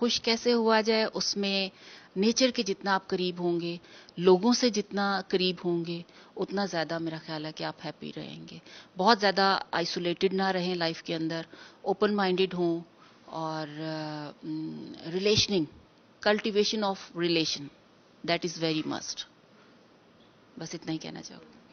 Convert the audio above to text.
खुश कैसे हुआ जाए उसमें नेचर के जितना आप करीब होंगे लोगों से जितना करीब होंगे उतना ज़्यादा मेरा ख्याल है कि आप हैप्पी रहेंगे बहुत ज़्यादा आइसोलेटेड ना रहें लाइफ के अंदर ओपन माइंडेड हों और relationing cultivation of relation that is very must बस इतना ही कहना चाहूँगी